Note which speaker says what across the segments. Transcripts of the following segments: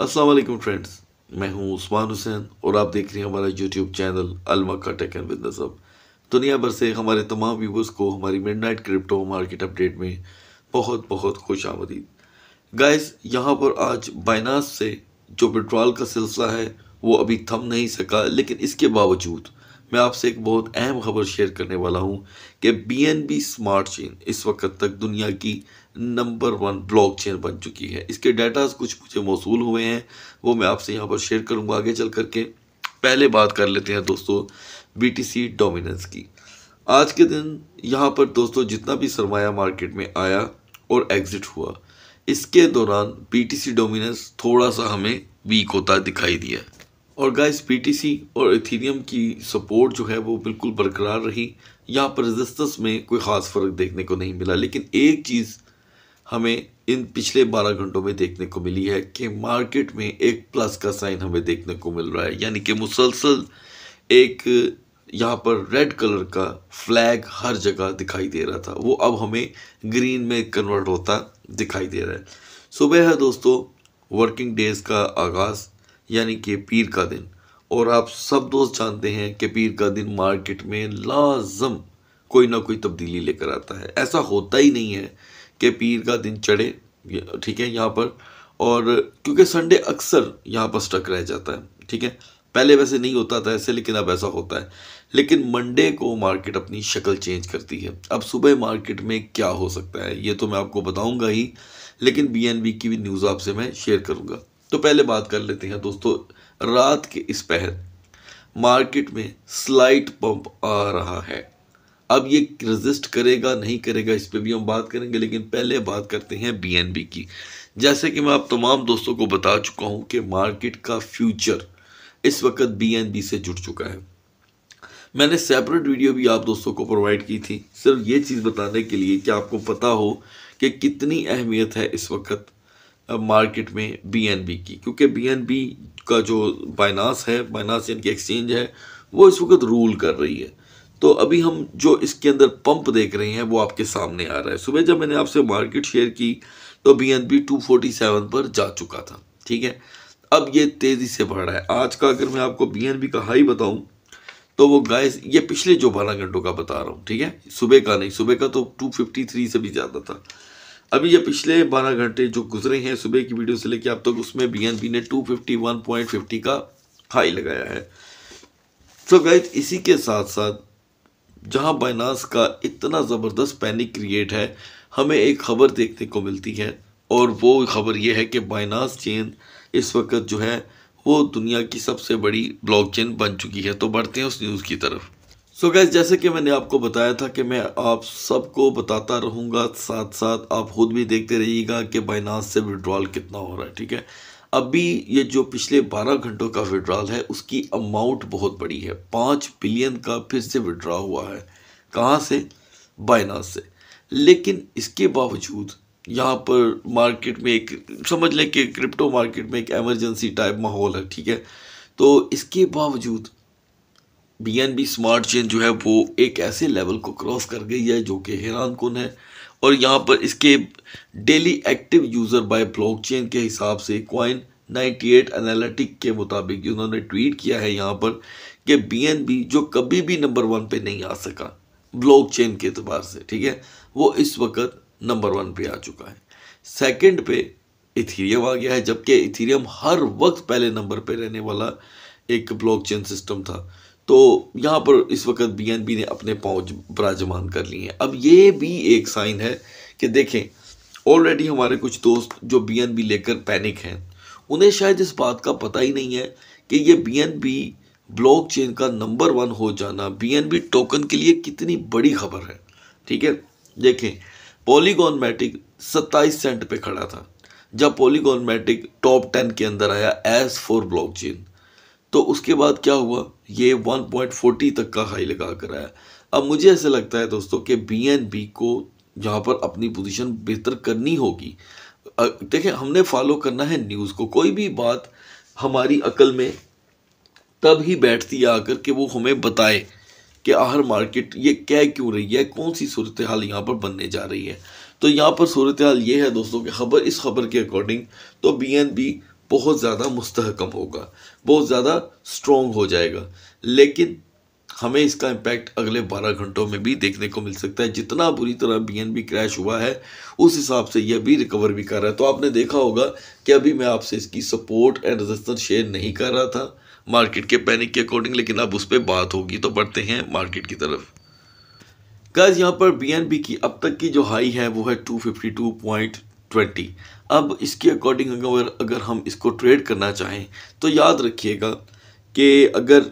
Speaker 1: Aslam friends मैं हूं उस्मान हुसैन और आप देख रहे हैं हमारा यूट्यूब चैनल अलमका टेकन विद नजब दुनिया भर से हमारे तमाम व्यूवर्स को हमारी midnight crypto market update में बहुत बहुत खुश आमदीद गाइस यहाँ पर आज बाइनास से जो पेट्रोल का सिलसिला है वो अभी थम नहीं सका लेकिन इसके बावजूद मैं आपसे एक बहुत अहम खबर शेयर करने वाला हूँ कि B N B smart chain इस वक्त तक दुनिया की नंबर वन ब्लॉकचेन बन चुकी है इसके डाटाज कुछ मुझे मौसू हुए हैं वो मैं आपसे यहाँ पर शेयर करूँगा आगे चल करके पहले बात कर लेते हैं दोस्तों बीटीसी डोमिनेंस की आज के दिन यहाँ पर दोस्तों जितना भी सरमाया मार्केट में आया और एग्ज़िट हुआ इसके दौरान बीटीसी डोमिनेंस थोड़ा सा हमें वीक होता दिखाई दिया और गाइस बीटीसी और इथेरियम की सपोर्ट जो है वो बिल्कुल बरकरार रही यहाँ पर रजिस्टर्स में कोई ख़ास फ़र्क देखने को नहीं मिला लेकिन एक चीज़ हमें इन पिछले 12 घंटों में देखने को मिली है कि मार्केट में एक प्लस का साइन हमें देखने को मिल रहा है यानी कि मुसलसल एक यहाँ पर रेड कलर का फ्लैग हर जगह दिखाई दे रहा था वो अब हमें ग्रीन में कन्वर्ट होता दिखाई दे रहा है सुबह है दोस्तों वर्किंग डेज का आगाज़ यानी कि पीर का दिन और आप सब दोस्त जानते हैं कि पीर का दिन मार्केट में लाजम कोई ना कोई तब्दीली लेकर आता है ऐसा होता ही नहीं है के पीर का दिन चढ़े ठीक है यहाँ पर और क्योंकि संडे अक्सर यहाँ पर स्टक रह जाता है ठीक है पहले वैसे नहीं होता था ऐसे लेकिन अब ऐसा होता है लेकिन मंडे को मार्केट अपनी शक्ल चेंज करती है अब सुबह मार्केट में क्या हो सकता है ये तो मैं आपको बताऊंगा ही लेकिन बीएनबी की भी न्यूज़ आपसे मैं शेयर करूंगा तो पहले बात कर लेते हैं दोस्तों रात के इस पहर मार्केट में स्लाइट पंप आ रहा है अब ये रजिस्ट करेगा नहीं करेगा इस पर भी हम बात करेंगे लेकिन पहले बात करते हैं बी की जैसे कि मैं आप तमाम दोस्तों को बता चुका हूँ कि मार्केट का फ्यूचर इस वक्त बी से जुड़ चुका है मैंने सेपरेट वीडियो भी आप दोस्तों को प्रोवाइड की थी सिर्फ ये चीज़ बताने के लिए कि आपको पता हो कि कितनी अहमियत है इस वक्त मार्केट में बीएनबी की क्योंकि बीएनबी का जो बाइनास है बाइनास यानी कि एक्सचेंज है वो इस वक्त रूल कर रही है तो अभी हम जो इसके अंदर पंप देख रहे हैं वो आपके सामने आ रहा है सुबह जब मैंने आपसे मार्केट शेयर की तो B N B two forty seven पर जा चुका था ठीक है अब ये तेज़ी से बढ़ रहा है आज का अगर मैं आपको बी एन बी का हाई बताऊं तो वो गाय ये पिछले जो बारह घंटों का बता रहा हूँ ठीक है सुबह का नहीं सुबह का तो टू फिफ्टी थ्री से भी ज़्यादा था अभी ये पिछले बारह घंटे जो गुजरे हैं सुबह की वीडियो से लेकर अब तक तो उसमें बी एन बी ने two fifty one point fifty का हाई लगाया है तो गाइज इसी के साथ साथ जहां बाइनास का इतना ज़बरदस्त पैनिक क्रिएट है हमें एक ख़बर देखने को मिलती है और वो ख़बर ये है कि बाइनास चेन इस वक्त जो है वो दुनिया की सबसे बड़ी ब्लॉकचेन बन चुकी है तो बढ़ते हैं उस न्यूज़ की तरफ सो so गैस जैसे कि मैंने आपको बताया था कि मैं आप सबको बताता रहूँगा साथ साथ आप खुद भी देखते रहिएगा कि बाइनास से विड्रॉल कितना हो रहा है ठीक है अभी ये जो पिछले 12 घंटों का विड्रॉल है उसकी अमाउंट बहुत बड़ी है पाँच बिलियन का फिर से विड्रॉ हुआ है कहाँ से बाइनास से लेकिन इसके बावजूद यहाँ पर मार्केट में एक समझ लें कि क्रिप्टो मार्केट में एक एमरजेंसी टाइप माहौल है ठीक है तो इसके बावजूद B N B smart chain जो है वो एक ऐसे लेवल को क्रॉस कर गई है जो कि हैरान कन है और यहाँ पर इसके daily active user by blockchain के हिसाब से कॉइन 98 एनालिटिक के मुताबिक उन्होंने ट्वीट किया है यहाँ पर कि बीएनबी जो कभी भी नंबर वन पे नहीं आ सका ब्लॉकचेन के अतबार से ठीक है वो इस वक्त नंबर वन पे आ चुका है सेकंड पे इथीरियम आ गया है जबकि इथीरियम हर वक्त पहले नंबर पे रहने वाला एक ब्लॉक सिस्टम था तो यहाँ पर इस वक्त बीएनबी ने अपने पाँच बराजमान कर लिए हैं अब ये भी एक साइन है कि देखें ऑलरेडी हमारे कुछ दोस्त जो बीएनबी लेकर पैनिक हैं उन्हें शायद इस बात का पता ही नहीं है कि ये बीएनबी ब्लॉकचेन का नंबर वन हो जाना बीएनबी टोकन के लिए कितनी बड़ी खबर है ठीक है देखें पॉलीगॉन मैटिक सत्ताईस सेंट पर खड़ा था जब पॉलीगॉन मैटिक टॉप टेन के अंदर आया एज फॉर चेन तो उसके बाद क्या हुआ ये 1.40 तक का हाई लगा कर आया अब मुझे ऐसे लगता है दोस्तों कि बी को यहाँ पर अपनी पोजीशन बेहतर करनी होगी देखें हमने फॉलो करना है न्यूज़ को कोई भी बात हमारी अकल में तब ही बैठती है आकर के वो हमें बताए कि आहर मार्केट ये क्या क्यों रही है कौन सी सूरत हाल यहाँ पर बनने जा रही है तो यहाँ पर सूरत हाल ये है दोस्तों कि खबर इस खबर के अकॉर्डिंग तो बी एन बी बहुत ज़्यादा मुस्तहकम होगा बहुत ज़्यादा स्ट्रॉन्ग हो जाएगा लेकिन हमें इसका इम्पैक्ट अगले 12 घंटों में भी देखने को मिल सकता है जितना बुरी तरह बीएनबी क्रैश हुआ है उस हिसाब से यह भी रिकवर भी कर रहा है तो आपने देखा होगा कि अभी मैं आपसे इसकी सपोर्ट एंड रजिस्टर शेयर नहीं कर रहा था मार्केट के पैनिक के अकॉर्डिंग लेकिन अब उस पर बात होगी तो बढ़ते हैं मार्केट की तरफ गज यहाँ पर बी की अब तक की जो हाई है वो है टू अब इसके अकॉर्डिंग अगर अगर हम इसको ट्रेड करना चाहें तो याद रखिएगा कि अगर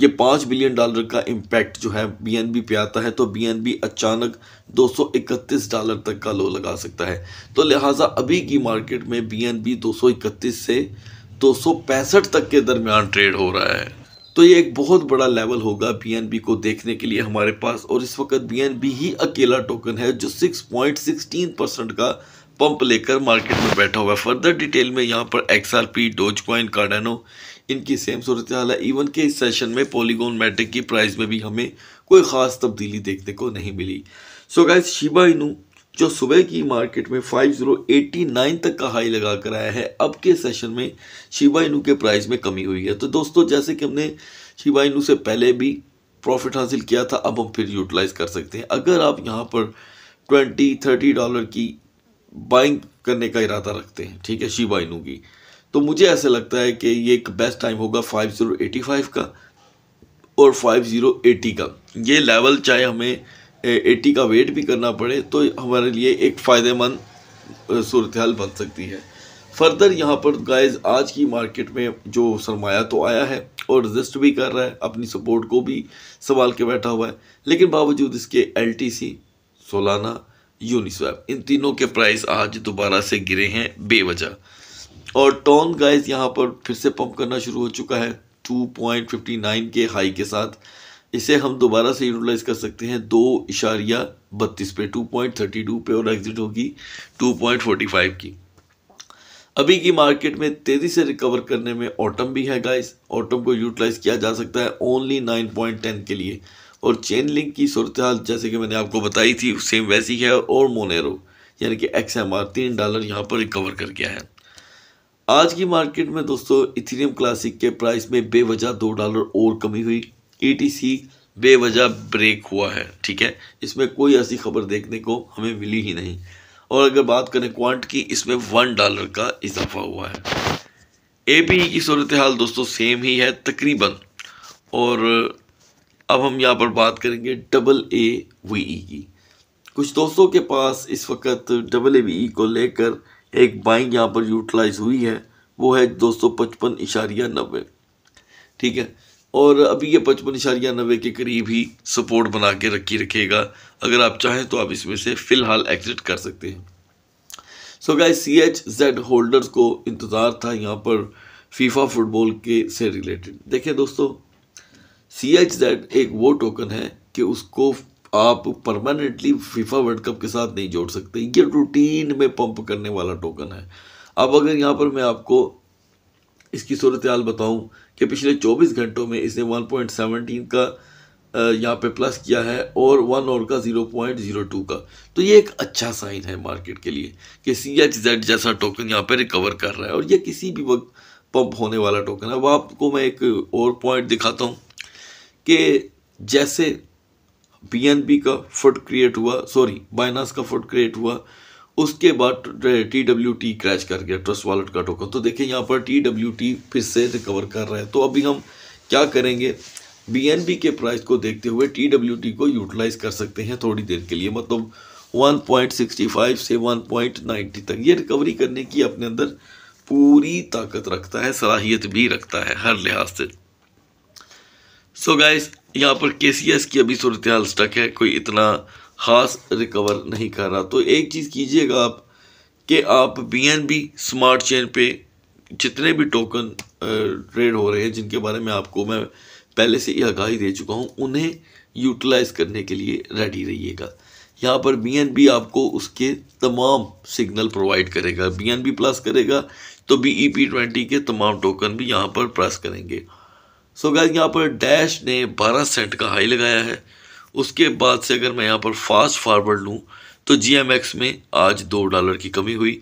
Speaker 1: ये पाँच बिलियन डॉलर का इम्पैक्ट जो है बीएनबी पे आता है तो बीएनबी अचानक 231 डॉलर तक का लो लगा सकता है तो लिहाजा अभी की मार्केट में बीएनबी 231 से पैंसठ तक के दरमियान ट्रेड हो रहा है तो ये एक बहुत बड़ा लेवल होगा बीएनबी को देखने के लिए हमारे पास और इस वक्त बीएनबी ही अकेला टोकन है जो 6.16 परसेंट का पंप लेकर मार्केट में बैठा हुआ है फर्दर डिटेल में यहाँ पर X R P doge coin Cardano इनकी सेम सूरत हाल है इवन के इस सेशन में पोलीगोन मैट्रिक की प्राइस में भी हमें कोई ख़ास तब्दीली देखने को नहीं मिली सो गाइज शिबा इनू जो सुबह की मार्केट में 5089 तक का हाई लगा कर आया है अब के सेशन में शिबा इनू के प्राइस में कमी हुई है तो दोस्तों जैसे कि हमने शिबा इनू से पहले भी प्रॉफिट हासिल किया था अब हम फिर यूटिलाइज कर सकते हैं अगर आप यहाँ पर 20 30 डॉलर की बाइंग करने का इरादा रखते हैं ठीक है शिबा इनू की तो मुझे ऐसे लगता है कि ये एक बेस्ट टाइम होगा 5085 का और 5080 का ये लेवल चाहे हमें 80 का वेट भी करना पड़े तो हमारे लिए एक फ़ायदेमंद सूरत हाल बन सकती है फर्दर यहाँ पर गाइज आज की मार्केट में जो सरमाया तो आया है और रजिस्ट भी कर रहा है अपनी सपोर्ट को भी संभाल के बैठा हुआ है लेकिन बावजूद इसके L T C Solana Uniswap इन तीनों के प्राइस आज दोबारा से गिरे हैं बेवजह और टॉन गाइस यहाँ पर फिर से पंप करना शुरू हो चुका है 2.59 के हाई के साथ इसे हम दोबारा से यूटिलाइज कर सकते हैं दो इशारिया बत्तीस पे 2.32 पे और एग्जिट होगी 2.45 की अभी की मार्केट में तेज़ी से रिकवर करने में ऑटम भी है गाइस ऑटम को यूटिलाइज किया जा सकता है ओनली नाइन के लिए और चेन लिंक की सूरत जैसे कि मैंने आपको बताई थी सेम वैसी है और मोनेरो यानी कि एक्स एम आर तीन डॉलर यहाँ पर रिकवर कर गया है आज की मार्केट में दोस्तों इथेरियम क्लासिक के प्राइस में बेवजह दो डॉलर और कमी हुई ई टी सी बेवजह ब्रेक हुआ है ठीक है इसमें कोई ऐसी खबर देखने को हमें मिली ही नहीं और अगर बात करें क्वांट की इसमें वन डॉलर का इजाफा हुआ है ए e की सूरत हाल दोस्तों सेम ही है तकरीबन और अब हम यहाँ पर बात करेंगे डबल ए वी ई की कुछ दोस्तों के पास इस वक्त डबल ए वी ई को लेकर एक बाइंग यहाँ पर यूटिलाइज हुई है वो है दोस्तों पचपन इशारिया नब्बे ठीक है और अभी ये पचपन इशारिया नब्बे के करीब ही सपोर्ट बना के रखी रखेगा अगर आप चाहें तो आप इसमें से फ़िलहाल एग्जिट कर सकते हैं so guys C H Z holders को इंतज़ार था यहाँ पर फीफा फुटबॉल के से रिलेटेड देखिए दोस्तों सी एच जेड एक वो टोकन है कि उसको आप परमानेंटली फीफा वर्ल्ड कप के साथ नहीं जोड़ सकते ये रूटीन में पंप करने वाला टोकन है अब अगर यहाँ पर मैं आपको इसकी सूरत हाल बताऊँ कि पिछले 24 घंटों में इसने 1.17 का यहाँ पे प्लस किया है और वन और का 0.02 का तो ये एक अच्छा साइन है मार्केट के लिए कि सी एच जेड जैसा टोकन यहाँ पे रिकवर कर रहा है और ये किसी भी वक्त पंप होने वाला टोकन है अब आपको मैं एक और पॉइंट दिखाता हूँ कि जैसे बी का फुट क्रिएट हुआ सॉरी बाइनास का फुट क्रिएट हुआ उसके बाद टी डब्ल्यू टी क्रैश कर गया ट्रस्ट वॉलेट का टोकन तो देखिए यहाँ पर टी डब्ल्यू टी फिर से रिकवर कर रहा है तो अभी हम क्या करेंगे बी के प्राइस को देखते हुए टी डब्ल्यू टी को यूटिलाइज कर सकते हैं थोड़ी देर के लिए मतलब 1.65 से 1.90 तक ये रिकवरी करने की अपने अंदर पूरी ताकत रखता है सलाहियत भी रखता है हर लिहाज से सो गाइस यहाँ पर के की अभी सूरत हाल स्टक है कोई इतना ख़ास रिकवर नहीं कर रहा तो एक चीज़ कीजिएगा आप कि आप बी स्मार्ट चेन पे जितने भी टोकन ट्रेड हो रहे हैं जिनके बारे में आपको मैं पहले से ही आगाही दे चुका हूँ उन्हें यूटिलाइज करने के लिए रेडी रहिएगा यहाँ पर बी आपको उसके तमाम सिग्नल प्रोवाइड करेगा बी प्लस करेगा तो बी ई पी ट्वेंटी के तमाम टोकन भी यहाँ पर प्रेस करेंगे सो गाइज यहाँ पर डैश ने 12 सेंट का हाई लगाया है उसके बाद से अगर मैं यहाँ पर फास्ट फारवर्ड लूँ तो जी में आज दो डॉलर की कमी हुई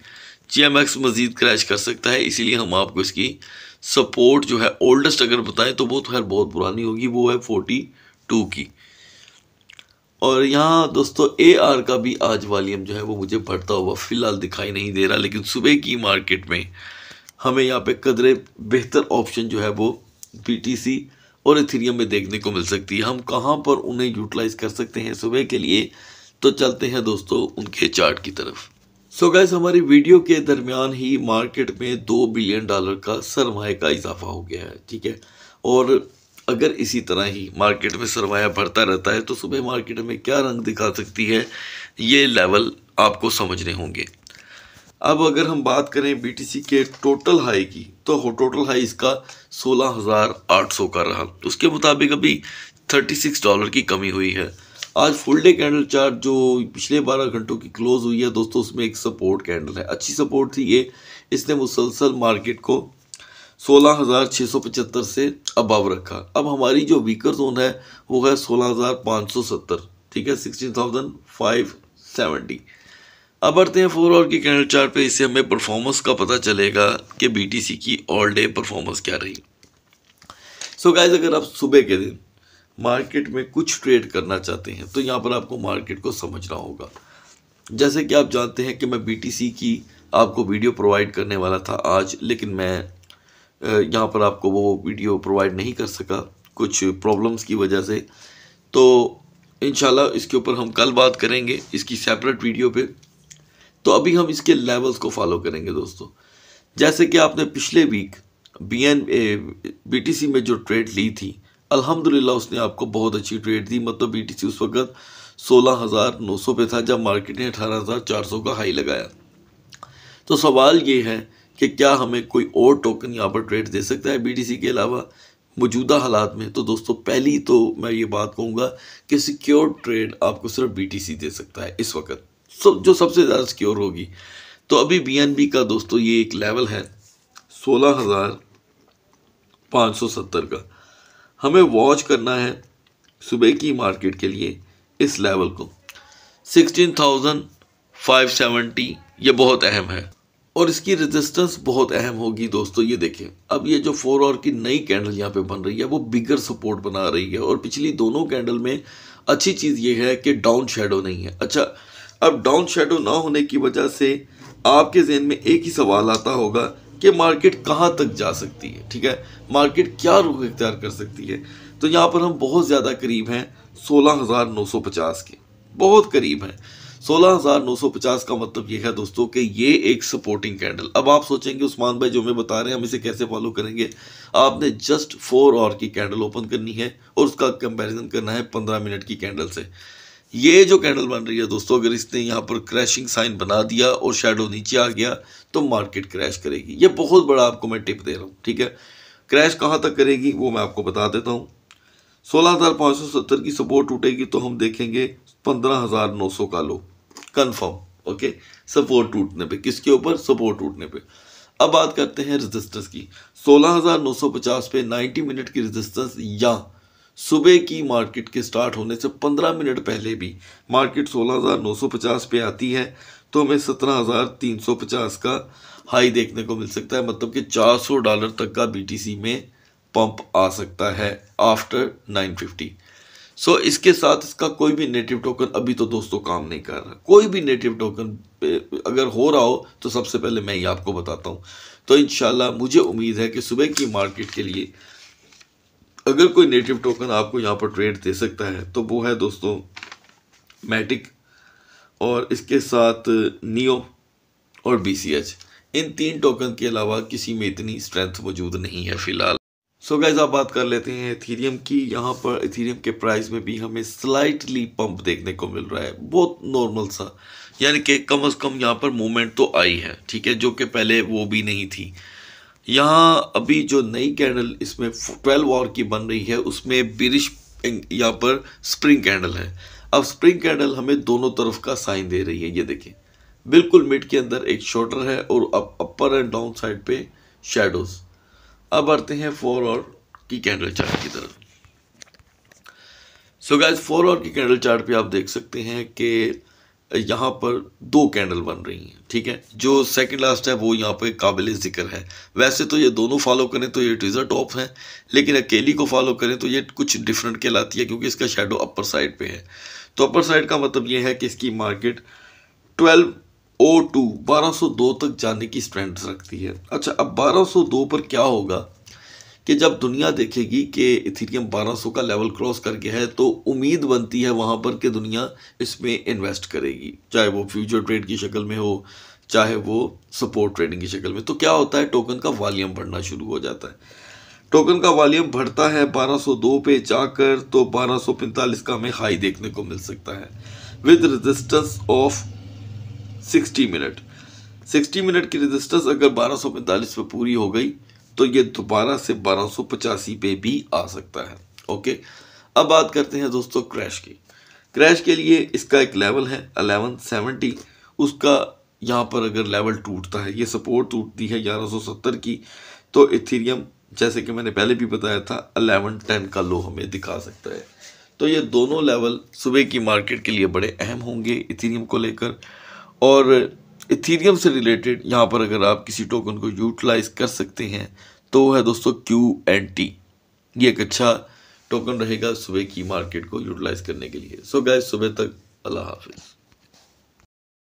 Speaker 1: जी एम एक्स मज़ीद क्रैश कर सकता है इसीलिए हम आपको इसकी सपोर्ट जो है ओल्डेस्ट अगर बताएं तो वो तो खैर बहुत पुरानी होगी वो है फोर्टी टू की और यहाँ दोस्तों ए आर का भी आज वॉलीम जो है वो मुझे बढ़ता हुआ फ़िलहाल दिखाई नहीं दे रहा लेकिन सुबह की मार्केट में हमें यहाँ पे कदरे बेहतर ऑप्शन जो है वो बीटीसी और इथेरियम में देखने को मिल सकती है हम कहाँ पर उन्हें यूटिलाइज कर सकते हैं सुबह के लिए तो चलते हैं दोस्तों उनके चार्ट की तरफ सो so गैस हमारी वीडियो के दरमियान ही मार्केट में दो बिलियन डॉलर का सरमाए का इजाफा हो गया है ठीक है और अगर इसी तरह ही मार्केट में सरमाया बढ़ता रहता है तो सुबह मार्केट में क्या रंग दिखा सकती है ये लेवल आपको समझने होंगे अब अगर हम बात करें बीटीसी के टोटल हाई की तो टोटल हाई इसका 16,800 का रहा उसके मुताबिक अभी 36 डॉलर की कमी हुई है आज फुल डे कैंडल चार्ट जो पिछले बारह घंटों की क्लोज हुई है दोस्तों उसमें एक सपोर्ट कैंडल है अच्छी सपोर्ट थी ये इसने मुसलसल मार्केट को 16,675 से अबव रखा अब हमारी जो वीकर जोन है वो है सोलह ठीक है सिक्सटीन अब बढ़ते हैं फोर आवर की कैंडल चार्ट पे इससे हमें परफॉर्मेंस का पता चलेगा कि बीटीसी की ऑल डे परफॉर्मेंस क्या रही सो so गाइज अगर आप सुबह के दिन मार्केट में कुछ ट्रेड करना चाहते हैं तो यहाँ पर आपको मार्केट को समझना होगा जैसे कि आप जानते हैं कि मैं बीटीसी की आपको वीडियो प्रोवाइड करने वाला था आज लेकिन मैं यहाँ पर आपको वो वीडियो प्रोवाइड नहीं कर सका कुछ प्रॉब्लम्स की वजह से तो इन इसके ऊपर हम कल बात करेंगे इसकी सेपरेट वीडियो पे तो अभी हम इसके लेवल्स को फॉलो करेंगे दोस्तों जैसे कि आपने पिछले वीक बी एन बी में जो ट्रेड ली थी अल्हम्दुलिल्लाह उसने आपको बहुत अच्छी ट्रेड दी मतलब बी उस वक्त सोलह हज़ार नौ सौ पे था जब मार्केट ने अठारह हज़ार चार सौ का हाई लगाया तो सवाल ये है कि क्या हमें कोई और टोकन यहाँ पर ट्रेड दे सकता है बी के अलावा मौजूदा हालात में तो दोस्तों पहली तो मैं ये बात कहूँगा कि सिक्योर ट्रेड आपको सिर्फ बी दे सकता है इस वक्त सब जो सबसे ज़्यादा सिक्योर होगी तो अभी बी का दोस्तों ये एक लेवल है सोलह हज़ार पाँच सौ सत्तर का हमें वॉच करना है सुबह की मार्केट के लिए इस लेवल को सिक्सटीन थाउजेंड फाइव सेवेंटी ये बहुत अहम है और इसकी रेजिस्टेंस बहुत अहम होगी दोस्तों ये देखें अब ये जो फोर आवर की नई कैंडल यहाँ पे बन रही है वो बिगर सपोर्ट बना रही है और पिछली दोनों कैंडल में अच्छी चीज़ ये है कि डाउन शेडो नहीं है अच्छा अब डाउन शेडो ना होने की वजह से आपके जहन में एक ही सवाल आता होगा कि मार्केट कहाँ तक जा सकती है ठीक है मार्केट क्या रुख इख्तियार कर सकती है तो यहाँ पर हम बहुत ज़्यादा करीब हैं सोलह हज़ार नौ सौ पचास के बहुत करीब हैं सोलह हज़ार नौ सौ पचास का मतलब यह है दोस्तों कि ये एक सपोर्टिंग कैंडल अब आप सोचेंगे उस्मान भाई जो हमें बता रहे हैं हम इसे कैसे फॉलो करेंगे आपने जस्ट फोर और की कैंडल ओपन करनी है और उसका कंपैरिजन करना है पंद्रह मिनट की कैंडल से ये जो कैंडल बन रही है दोस्तों अगर इसने यहाँ पर क्रैशिंग साइन बना दिया और शेडो नीचे आ गया तो मार्केट क्रैश करेगी ये बहुत बड़ा आपको मैं टिप दे रहा हूँ ठीक है क्रैश कहाँ तक करेगी वो मैं आपको बता देता हूँ सोलह हज़ार पाँच सौ सत्तर की सपोर्ट टूटेगी तो हम देखेंगे पंद्रह हज़ार नौ सौ का लो कन्फर्म ओके सपोर्ट टूटने पर किसके ऊपर सपोर्ट टूटने पर अब बात करते हैं रजिस्टेंस की सोलह हज़ार नौ सौ पचास पे नाइन्टी मिनट की रजिस्टेंस या सुबह की मार्केट के स्टार्ट होने से 15 मिनट पहले भी मार्केट 16,950 पे आती है तो हमें 17,350 का हाई देखने को मिल सकता है मतलब कि 400 डॉलर तक का बीटीसी में पंप आ सकता है आफ्टर 950 सो so, इसके साथ इसका कोई भी नेटिव टोकन अभी तो दोस्तों काम नहीं कर रहा कोई भी नेटिव टोकन अगर हो रहा हो तो सबसे पहले मैं ही आपको बताता हूँ तो इन मुझे उम्मीद है कि सुबह की मार्केट के लिए अगर कोई नेटिव टोकन आपको यहाँ पर ट्रेड दे सकता है तो वो है दोस्तों मैटिक और इसके साथ नियो और बी इन तीन टोकन के अलावा किसी में इतनी स्ट्रेंथ मौजूद नहीं है फिलहाल सो so गैज़ आप बात कर लेते हैं इथीरियम की यहाँ पर इथीरियम के प्राइस में भी हमें स्लाइटली पंप देखने को मिल रहा है बहुत नॉर्मल सा यानी कि कम अज़ कम यहाँ पर मूवमेंट तो आई है ठीक है जो कि पहले वो भी नहीं थी यहाँ अभी जो नई कैंडल इसमें ट्वेल्व और की बन रही है उसमें बिरिश यहाँ पर स्प्रिंग कैंडल है अब स्प्रिंग कैंडल हमें दोनों तरफ का साइन दे रही है ये देखें बिल्कुल मिड के अंदर एक शॉर्टर है और अब अपर एंड डाउन साइड पे शेडोज अब आते हैं फोर और की कैंडल चार्ट की तरफ सो गैज फोर और की कैंडल चार्ट पे आप देख सकते हैं कि यहाँ पर दो कैंडल बन रही हैं ठीक है जो सेकंड लास्ट है वो यहाँ पे काबिल जिक्र है वैसे तो ये दोनों फॉलो करें तो ये ट्विज़र टॉप है लेकिन अकेली को फॉलो करें तो ये कुछ डिफरेंट कहलाती है क्योंकि इसका शेडो अपर साइड पे है तो अपर साइड का मतलब ये है कि इसकी मार्केट ट्वेल्व ओ टू बारह सौ दो तक जाने की स्ट्रेंथ रखती है अच्छा अब बारह सौ दो पर क्या होगा कि जब दुनिया देखेगी कि इथीरियम 1200 का लेवल क्रॉस कर गया है तो उम्मीद बनती है वहाँ पर कि दुनिया इसमें इन्वेस्ट करेगी चाहे वो फ्यूचर ट्रेड की शक्ल में हो चाहे वो सपोर्ट ट्रेडिंग की शक्ल में तो क्या होता है टोकन का वॉल्यूम बढ़ना शुरू हो जाता है टोकन का वॉल्यूम बढ़ता है 1202 पे जाकर तो 1245 का हमें हाई देखने को मिल सकता है with resistance of 60 minute 60 minute की रेजिस्टेंस अगर 1245 पे पूरी हो गई तो ये दोबारा से बारह सौ पचासी पे भी आ सकता है ओके अब बात करते हैं दोस्तों क्रैश की क्रैश के लिए इसका एक लेवल है अलेवन सेवेंटी उसका यहाँ पर अगर लेवल टूटता है ये सपोर्ट टूटती है ग्यारह सौ सत्तर की तो इथीरियम जैसे कि मैंने पहले भी बताया था अलेवन टेन का लो हमें दिखा सकता है तो ये दोनों लेवल सुबह की मार्केट के लिए बड़े अहम होंगे इथीरियम को लेकर और इथीरियम से रिलेटेड यहाँ पर अगर आप किसी टोकन को यूटिलाइज कर सकते हैं तो है दोस्तों क्यू एंड टी ये एक अच्छा टोकन रहेगा सुबह की मार्केट को यूटिलाइज करने के लिए सो so गए सुबह तक अल्लाह हाफिज़